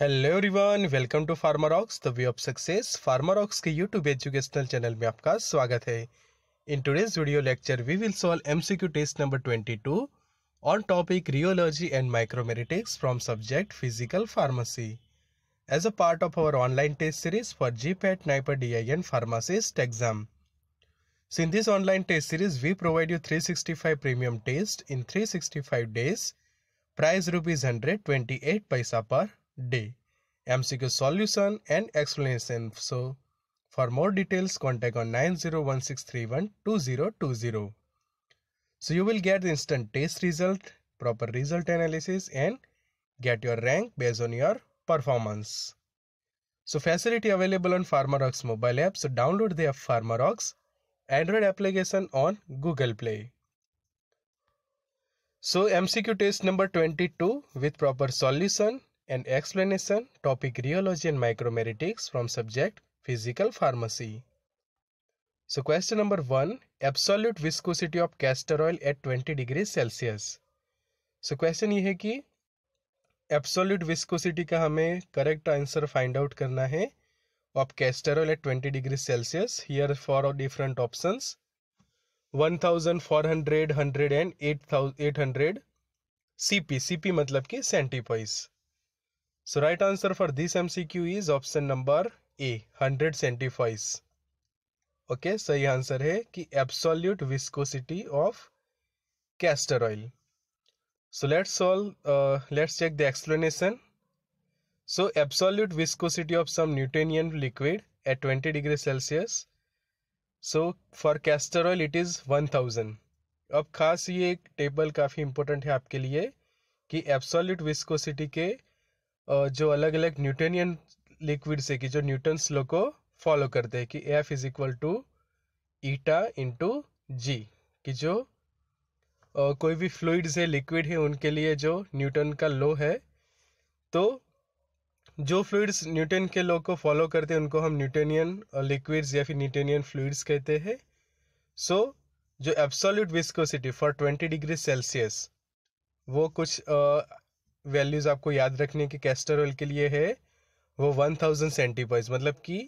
Hello everyone welcome to Pharma Rox the way of success Pharma Rox के YouTube educational channel में आपका स्वागत है in today's video lecture we will solve MCQ test number 22 on topic rheology and micromeritics from subject physical pharmacy as a part of our online test series for G PAT NIPER D I N pharmacist exam So in this online test series, we provide you 365 premium test in 365 rupees hundred twenty eight paisa per day. MCQ solution and explanation. So for more details contact on 9016312020. So you will get the instant test result, proper result analysis and get your rank based on your performance. So facility available on farmerox mobile app. So download the app Android application on Google Play. So MCQ test number 22 with proper solution and explanation topic rheology and micromeritics from subject physical pharmacy. So question number 1 absolute viscosity of castor oil at 20 degrees Celsius. So question ये है कि absolute viscosity का हमें correct answer find out करना है of castor oil at 20 degree Celsius here for different options 1400 100 and 8800 CP CP मतलब कि centipoise So right answer for this MCQ is option number A 100 centifies. Okay okay, सही answer है कि absolute viscosity of castor oil so let's solve let's check the explanation so absolute viscosity of some Newtonian liquid at 20 degree Celsius so for castor oil it is 1000 अब खास ये table काफ़ी important है आपके लिए कि एब्सोल्यूट विस्कोसिटी के जो अलग अलग न्यूटनियन लिक्विड है कि जो न्यूटन्स लो को फॉलो करते हैं कि F is equal to eta into G कि जो कोई भी फ्लूइड्स है लिक्विड है उनके लिए जो न्यूटन का लो है तो जो फ्लूइड्स न्यूटन के लो को फॉलो करते हैं उनको हम न्यूटनियन लिक्विड्स या फिर न्यूटनियन फ्लूइड्स कहते हैं सो so, जो absolute viscosity for twenty degree Celsius वो कुछ वैल्यूज़ आपको याद रखने के कैस्टर ऑयल के लिए है वो वन थाउजेंड सेंटीपर्स मतलब कि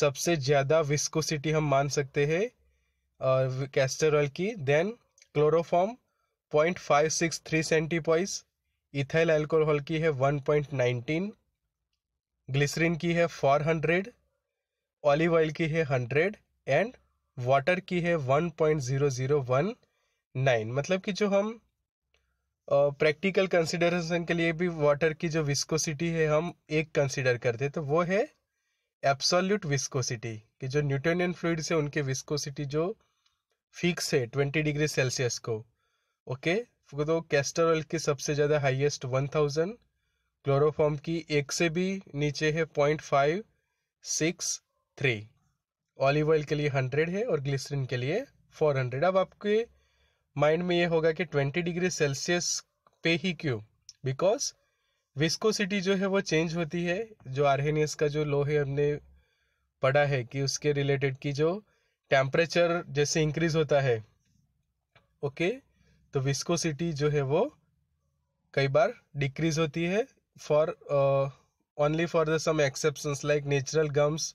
सबसे ज़्यादा विस्कोसिटी हम मान सकते हैं और कैस्टर ऑयल की then chloroform point five six three centipoise ethyl alcohol की है वन पॉइंट नाइनटीन ग्लिसरीन की है फोर हंड्रेड ऑलिव ऑयल की है हंड्रेड एंड वाटर की है one point zero zero one nine मतलब कि जो हम प्रैक्टिकल कंसिडरेशन के लिए भी वाटर की जो विस्कोसिटी है हम एक कंसिडर करते हैं तो वो है एब्सोल्यूट विस्कोसिटी कि जो न्यूटोनियन फ्लूड से उनके विस्कोसिटी जो फिक्स है ट्वेंटी डिग्री सेल्सियस को ओके तो कैस्टर ऑयल की सबसे ज़्यादा हाईएस्ट वन थाउजेंड क्लोरोफॉर्म की एक से भी नीचे है point five six three olive oil के लिए हंड्रेड है और ग्लिसरीन के लिए फोर हंड्रेड अब आपके माइंड में ये होगा कि 20 डिग्री सेल्सियस पे ही क्यों बिकॉज विस्कोसिटी जो है वो चेंज होती है जो आर्नियस का जो लो है हमने पढ़ा है कि उसके रिलेटेड की जो टेम्परेचर जैसे इंक्रीज होता है ओके तो विस्कोसिटी जो है वो कई बार डिक्रीज होती है for only for the some exceptions like natural gums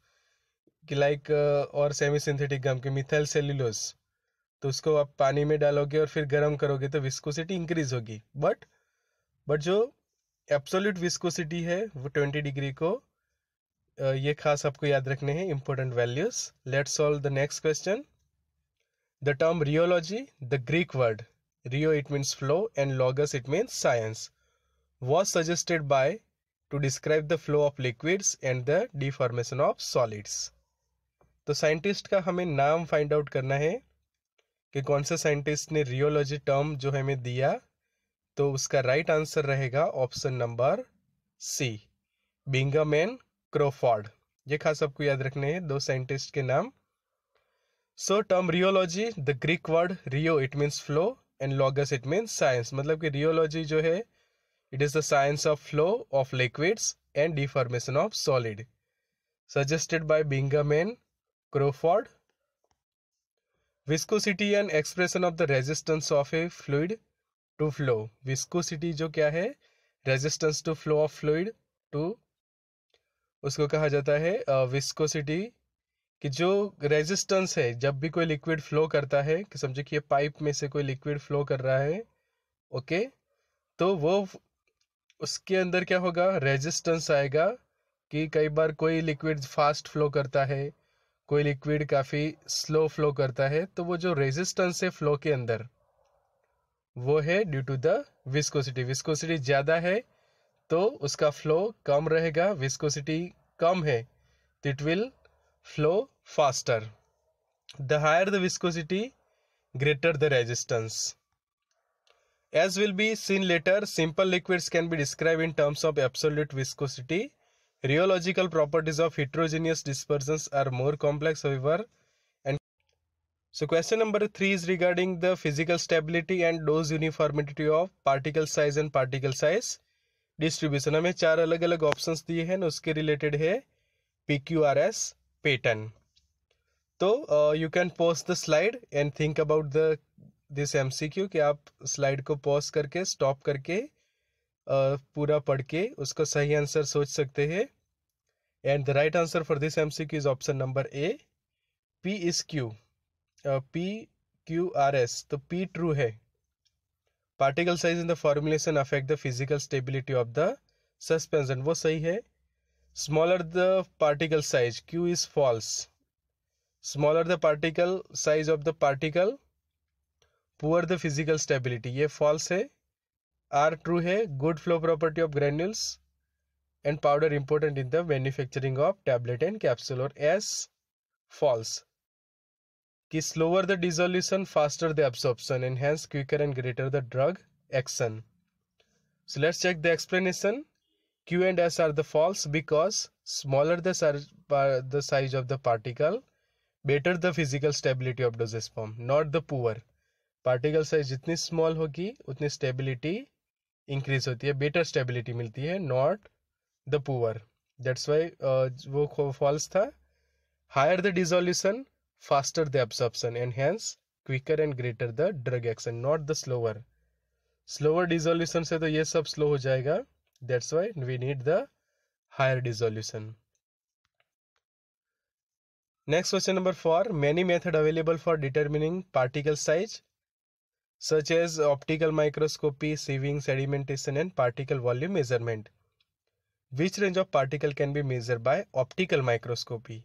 like और सेमी सिंथेटिक गम के मिथाइल सेल्यूलोज़ तो उसको आप पानी में डालोगे और फिर गर्म करोगे तो विस्कोसिटी इंक्रीज होगी बट बट जो एब्सोल्यूट विस्कोसिटी है वो ट्वेंटी डिग्री को ये खास आपको याद रखने हैं important values let solve the next question the term rheology the Greek word rheo it means flow and logos it means science was suggested by to describe the flow of liquids and the deformation of solids तो scientist का हमें नाम find out करना है कि कौन सा scientist ने रियोलॉजी टर्म जो हमें दिया तो उसका राइट आंसर रहेगा option number C Bingham and Crawford ये खास आपको याद रखने हैं दो साइंटिस्ट के नाम so term rheology the Greek word rheo it means flow and logos it means science मतलब कि रियोलॉजी जो है it is the science of flow of liquids and deformation of solid suggested by Bingham Crawford Crawford viscosity an expression of the resistance of a fluid to flow viscosity जो क्या है resistance to flow of fluid to उसको कहा जाता है viscosity uh, कि जो resistance है जब भी कोई लिक्विड फ्लो करता है कि समझो कि ये पाइप में से कोई लिक्विड फ्लो कर रहा है ओके तो वो उसके अंदर क्या होगा रेजिस्टेंस आएगा कि कई बार कोई लिक्विड फास्ट फ्लो करता है कोई लिक्विड काफी स्लो फ्लो करता है तो वो जो रेजिस्टेंस है फ्लो के अंदर वो है due to the viscosity viscosity ज्यादा है तो उसका फ्लो कम रहेगा विस्कोसिटी कम है तो it will flow faster the higher the viscosity greater the resistance as will be seen later simple liquid can be describe in terms of absolute viscosity Rheological properties of heterogeneous dispersions are more complex, however. And so, question number three is regarding the physical stability and dose uniformity of particle size and particle size distribution हमें चार अलग अलग options दिए हैं उसके related है P Q R S pattern तो you can pause the slide and think about the this M C Q कि आप स्लाइड को पॉज करके स्टॉप करके पूरा पढ़ के उसका सही आंसर सोच सकते हैं and the right answer for this MCQ is option number A P is Q P Q R S तो पी ट्रू है particle size in the formulation affect the physical stability of the suspension वो सही है smaller the particle size Q is false smaller the particle size of the particle poor the physical stability ये false है R true है good flow property of granules and powder important in the manufacturing of tablet and capsule और S false कि slower the dissolution faster the absorption and quicker and greater the drug action so let's check the explanation Q and S are the false because smaller the size of the particle better the physical stability of dosage form not the poor particle size जितनी small होगी उतनी stability increase होती है better stability मिलती है not the poor that's why वो false था higher the dissolution faster the absorption and hence quicker and greater the drug action not the slower slower dissolution से तो ये सब स्लो हो जाएगा that's why we need the higher dissolution next question number four many method available for determining particle size such as optical microscopy, sieving, sedimentation, and particle volume measurement. Which range of particle can be measured by optical microscopy?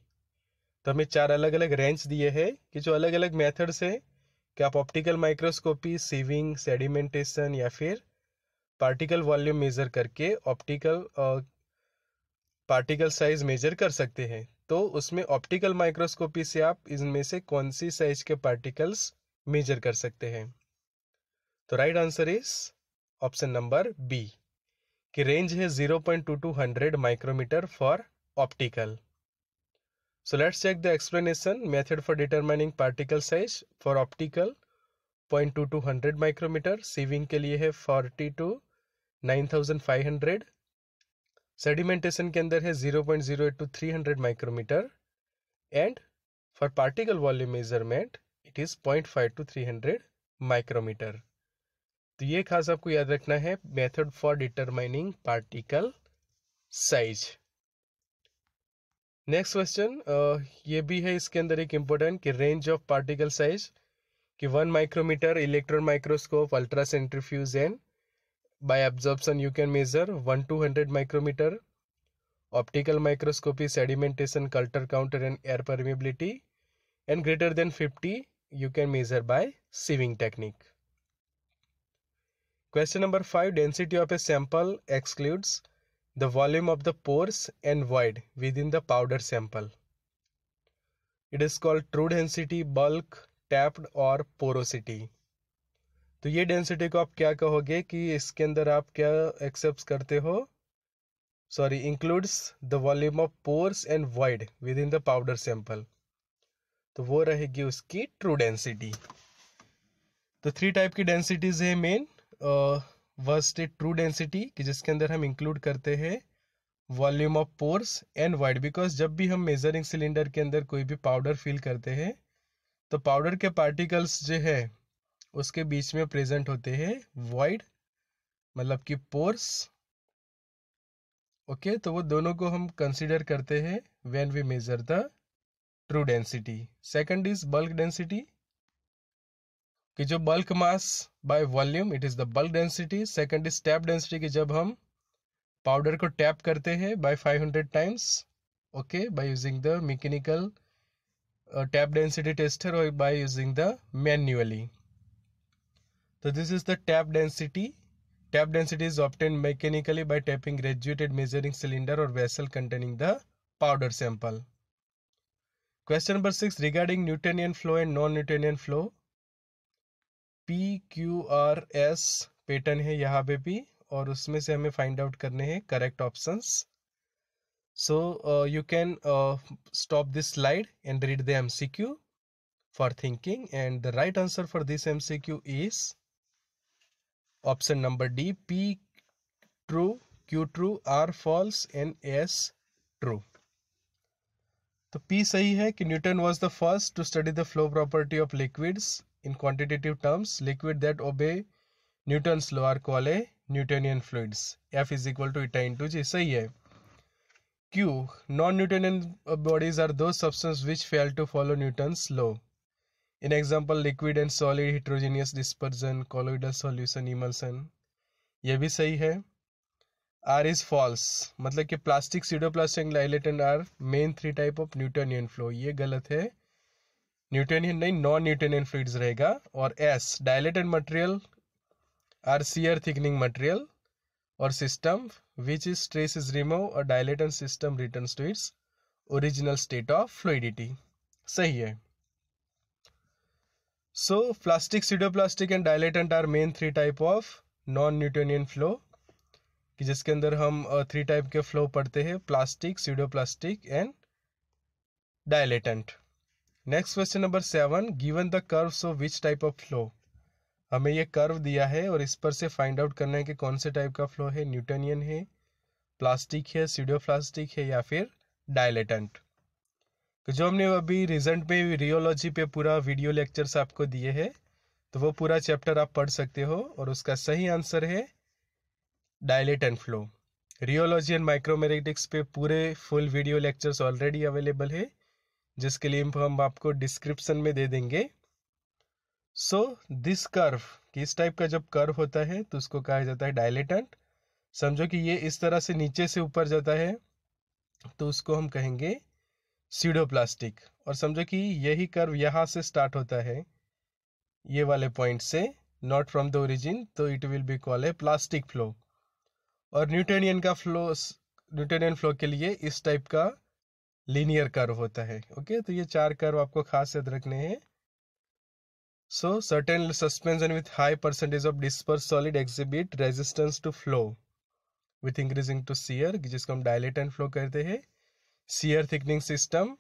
तो हमें चार अलग अलग range दिए हैं कि जो अलग अलग मेथड से कि आप ऑप्टिकल माइक्रोस्कोपी सीविंग सेडिमेंटेशन या फिर पार्टिकल वॉल्यूम मेज़र करके ऑप्टिकल पार्टिकल साइज मेजर कर सकते हैं तो उसमें ऑप्टिकल माइक्रोस्कोपी से आप इनमें से कौन सी साइज के पार्टिकल्स मेजर कर सकते हैं तो right answer is option number B कि रेंज है zero point two to hundred micrometer for optical so let's check the explanation method for determining particle size for optical point two to hundred micrometer sieving के लिए है forty to nine thousand five hundred sedimentation के अंदर है zero point zero eight to three hundred micrometer and for particle volume measurement it is point five to three hundred micrometer तो ये खास आपको याद रखना है method for determining particle size next question ये भी है इसके अंदर एक इंपॉर्टेंट कि रेंज ऑफ पार्टिकल साइज कि one micrometer electron microscope ultracentrifuge and by adsorption you can measure one to hundred micrometer optical microscopy sedimentation Coulter counter and air permeability and greater than fifty you can measure bye sieving technique question number five density of a sample excludes the volume of the pores and void within the powder sample it is called true density bulk tapped और porosity तो ये density को आप क्या कहोगे कि इसके अंदर आप क्या एक्सेप्ट करते हो sorry includes the volume of pores and void within the powder sample तो वो रहेगी उसकी ट्रू डेंसिटी तो थ्री टाइप की डेंसिटीज है main worst state true density कि जिसके अंदर हम इंक्लूड करते हैं volume of pores and void because जब भी हम मेजरिंग सिलेंडर के अंदर कोई भी पाउडर फिल करते हैं तो पाउडर के पार्टिकल्स जो है उसके बीच में प्रेजेंट होते हैं वाइड मतलब कि पोर्स ओके तो वो दोनों को हम कंसिडर करते हैं when we measure the true density second is bulk density कि जो bulk mass by volume it is the bulk density second is tap density कि जब हम पाउडर को टैप करते हैं by 500 times okay by using the mechanical tap density tester और by using the manually तो this is the tap density tap density is obtain mechanically by tapping graduated measuring cylinder और vessel containing the powder sample question number six regarding Newtonian flow and non Newtonian flow P Q R S pattern है यहाँ पे भी और उसमें से हमें find out करने हैं correct options so you can stop this slide and read the MCQ and the right answer for this M C Q is option number D P true Q true R false and S true तो P सही है कि Newton was the first to study the flow property of liquids in quantitative terms liquid that obey Newton's law are call है Newtonian fluids F is equal to eta into G सही है Q non Newtonian bodies are दो substance which fail to follow Newton's law in example liquid and solid heterogeneous dispersion colloidal solution emulsion ये भी सही है R is false मतलब कि plastic pseudoplastic and लाइलेट and are main three type of Newtonian flow ये गलत है न्यूटेनियन नहीं नॉन न्यूटेनियन फ्लूड्स रहेगा और S dilated material are shear thickening material और system which is stress is remove और dilated system return to its original state of fluidity सही है so plastic pseudoplastic and dilatant are main three type of non Newtonian flow कि जिसके अंदर हम three type के flow पढ़ते हैं plastic pseudoplastic and dilatant next question number seven given the curve so which type of flow हमें ये curve दिया है और इस पर से फाइंड आउट करना है कि कौन से टाइप का फ्लो है न्यूटनियन है प्लास्टिक है प्लास्टिक है या फिर डायलेटेंट तो जो हमने अभी रिजेंट में रियोलॉजी पे पूरा वीडियो लेक्चर्स आपको दिए है तो वो पूरा चैप्टर आप पढ़ सकते हो और उसका सही आंसर है dilate and flow rheology and micromeritics पे पूरे full video lectures already available है जिसके लिए हम आपको डिस्क्रिप्शन में दे देंगे सो दिस कर्व किस टाइप का जब कर्व होता है तो उसको कहा जाता है डायलेटेंट समझो कि ये इस तरह से नीचे से ऊपर जाता है तो उसको हम कहेंगे सीडोप्लास्टिक और समझो कि यही कर्व यहाँ से स्टार्ट होता है ये वाले पॉइंट से नॉट फ्रॉम द ओरिजिन तो it will be call a plastic flow और न्यूटेनियन का फ्लो न्यूटेनियन फ्लो के लिए इस टाइप का लीनियर कर्व होता है ओके तो ये चार कर्व आपको खास याद रखने हैं so certain suspension with high percentage of disperse solid exhibit resistance to flow with increasing to shear जिसको हम डायलेट एंड फ्लो कहते हैं सीयर थिकनिंग सिस्टम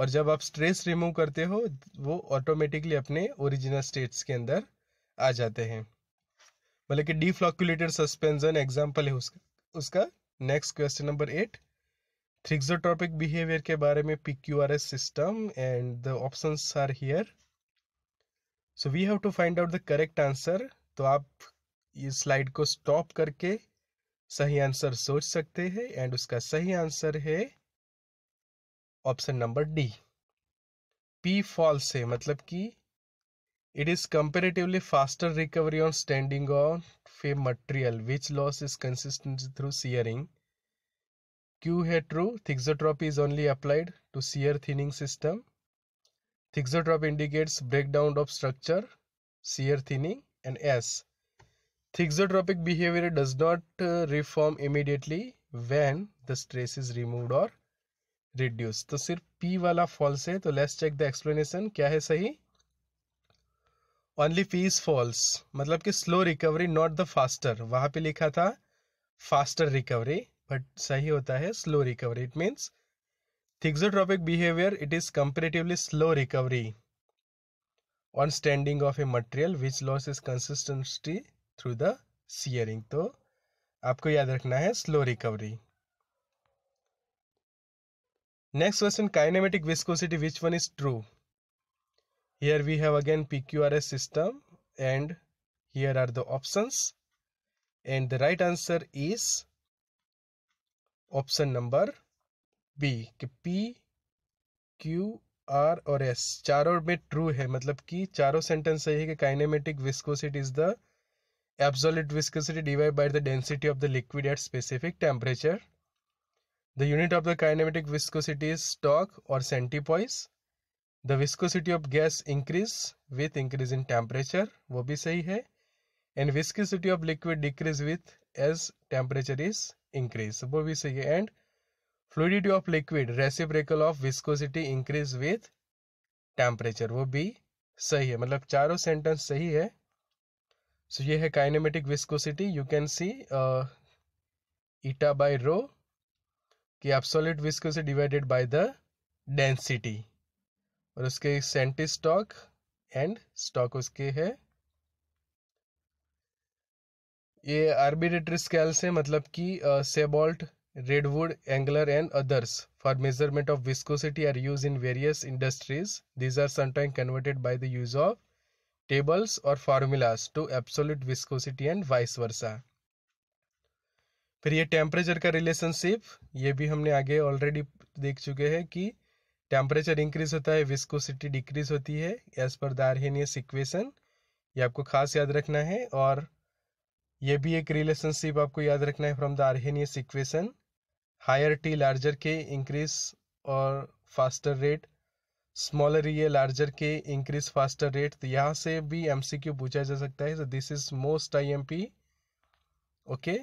और जब आप स्ट्रेस रिमूव करते हो वो ऑटोमेटिकली अपने ओरिजिनल स्टेट्स के अंदर आ जाते हैं मतलब कि डिफ्लॉक्यूलेटेड सस्पेंशन एग्जाम्पल है उसका उसका next question number eight thixotropic behaviour के बारे में S system and the option are here so we have to find out the correct answer तो आप इस स्लाइड को स्टॉप करके सही आंसर सोच सकते हैं एंड उसका सही आंसर है option number D P false है मतलब कि it is comparatively faster recovery on standing on fame material which loss is consistent through shearing Q hetero thixotropy is only applied to shear thinning system. Thixotropy indicates breakdown of structure, shear thinning and S. Thixotropic behavior does not uh, reform immediately when the stress is removed or reduced. So, sir, P wala false hai, तो let's check the explanation Kya hai sahi? Only P is false. Matlab ki slow recovery, not the faster. Waha pe likha tha, faster recovery. But सही होता है slow recovery it means thixotropic behaviour it is comparatively slow recovery on standing of a material which loss is consistency through the shearing तो आपको याद रखना है slow recovery next question kinematic viscosity which one is true here we have again P Q R S system and here are the option and the right answer is option number B कि P Q R और S चारों में true है मतलब कि चारों sentence सही है कि kinematic viscosity is the absolute viscosity divide by the density of the liquid at specific temperature the unit of the kinematic viscosity is stokes और centipoise the viscosity of gas increase with increase in temperature वो भी सही है and viscosity of liquid decrease with as temperature is increase वो भी सही है and fluidity of liquid reciprocal of viscosity increase with temperature वो भी सही है मतलब चारों सेंटेंस सही है सो so, ये है kinematic viscosity you can see eta by rho कि absolute viscosity divided by the density और उसके सेंटी स्टॉक एंड स्टॉक उसके है ये आर्बिट्रेटरी स्केल से मतलब कि Saybolt Redwood Engler and others for measurement of viscosity are use in various industries these are sometime converted by the use of tables और formulas to absolute viscosity and vice versa फिर ये temperature का relationship ये भी हमने आगे already देख चुके हैं कि टेम्परेचर इंक्रीज होता है विस्कोसिटी डिक्रीज होती है एज पर दार्हेनियस इक्वेशन ये आपको खास याद रखना है और ये भी एक रिलेशनशिप आपको याद रखना है from the Arrhenius equation higher T larger K increase और फास्टर रेट स्मॉलर ये larger K increase faster rate तो यहाँ से भी एमसीक्यू पूछा जा सकता है this is most I okay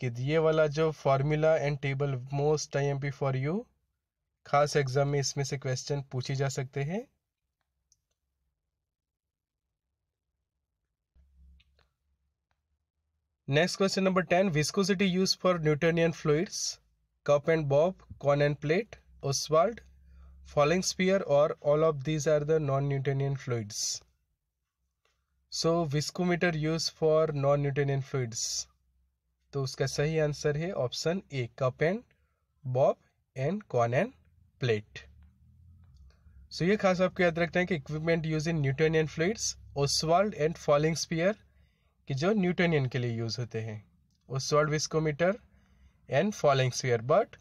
कि ये वाला जो formula and table most P for you खास एग्जाम में इसमें से क्वेश्चन पूछे जा सकते हैं next question number ten viscosity use for Newtonian fluids cup and Bob cone and plate Ostwald falling sphere और all of these are the non Newtonian fluids so viscometer use for non Newtonian fluids तो उसका सही answer है option A cup and bob and cone and plate so ये खास आपको याद रखते हैं कि equipment use in Newtonian fluids Ostwald and falling sphere कि जो न्यूटनियन के लिए यूज़ होते हैं Ostwald viscometer and falling sphere but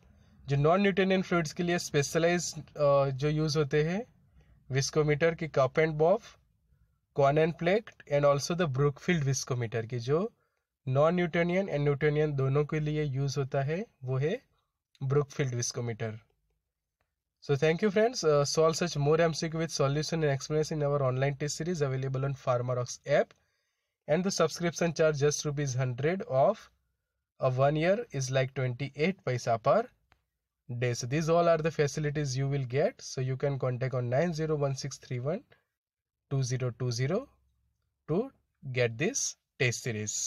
जो नॉन न्यूटनियन फ्लूड्स के लिए स्पेशलाइज जो यूज़ होते हैं विस्कोमीटर की cup and bob cone and plate and also the Brookfield viscometer की जो नॉन न्यूटनियन एंड न्यूटनियन दोनों के लिए यूज़ होता है वो है Brookfield viscometer thank you friends solve such more एम सिक with solution and explanation in our online test series available on Pharma Pharmarox app and the subscription charge just rupees 100 of a one year is like 28 paisa per day so these all are the facilities you will get so you can contact on 901631 2020 to get this test series